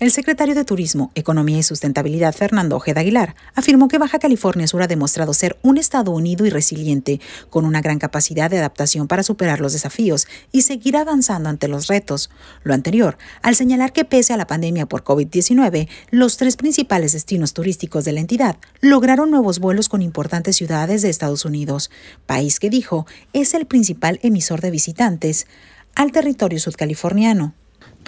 El secretario de Turismo, Economía y Sustentabilidad, Fernando Ojeda Aguilar, afirmó que Baja California Sur ha demostrado ser un Estado unido y resiliente, con una gran capacidad de adaptación para superar los desafíos y seguir avanzando ante los retos. Lo anterior, al señalar que pese a la pandemia por COVID-19, los tres principales destinos turísticos de la entidad lograron nuevos vuelos con importantes ciudades de Estados Unidos, país que dijo es el principal emisor de visitantes al territorio sudcaliforniano.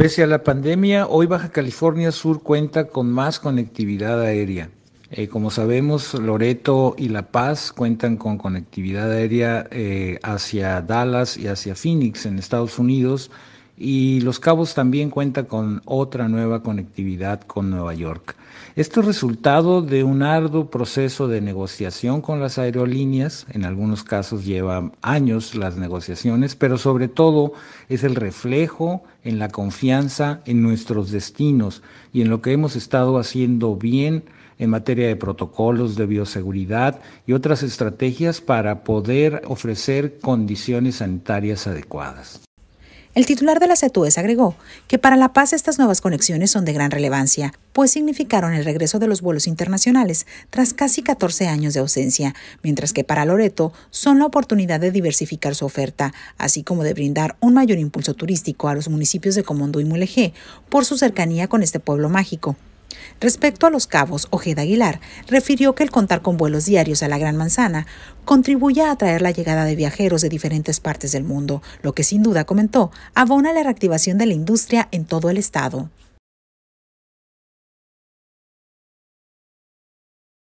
Pese a la pandemia, hoy Baja California Sur cuenta con más conectividad aérea. Eh, como sabemos, Loreto y La Paz cuentan con conectividad aérea eh, hacia Dallas y hacia Phoenix en Estados Unidos y Los Cabos también cuenta con otra nueva conectividad con Nueva York. Esto es resultado de un arduo proceso de negociación con las aerolíneas, en algunos casos lleva años las negociaciones, pero sobre todo es el reflejo en la confianza en nuestros destinos y en lo que hemos estado haciendo bien en materia de protocolos de bioseguridad y otras estrategias para poder ofrecer condiciones sanitarias adecuadas. El titular de las CETUES agregó que para la paz estas nuevas conexiones son de gran relevancia, pues significaron el regreso de los vuelos internacionales tras casi 14 años de ausencia, mientras que para Loreto son la oportunidad de diversificar su oferta, así como de brindar un mayor impulso turístico a los municipios de Comondo y Mulegé por su cercanía con este pueblo mágico. Respecto a los cabos, Ojeda Aguilar refirió que el contar con vuelos diarios a la Gran Manzana contribuye a atraer la llegada de viajeros de diferentes partes del mundo, lo que sin duda comentó abona la reactivación de la industria en todo el estado.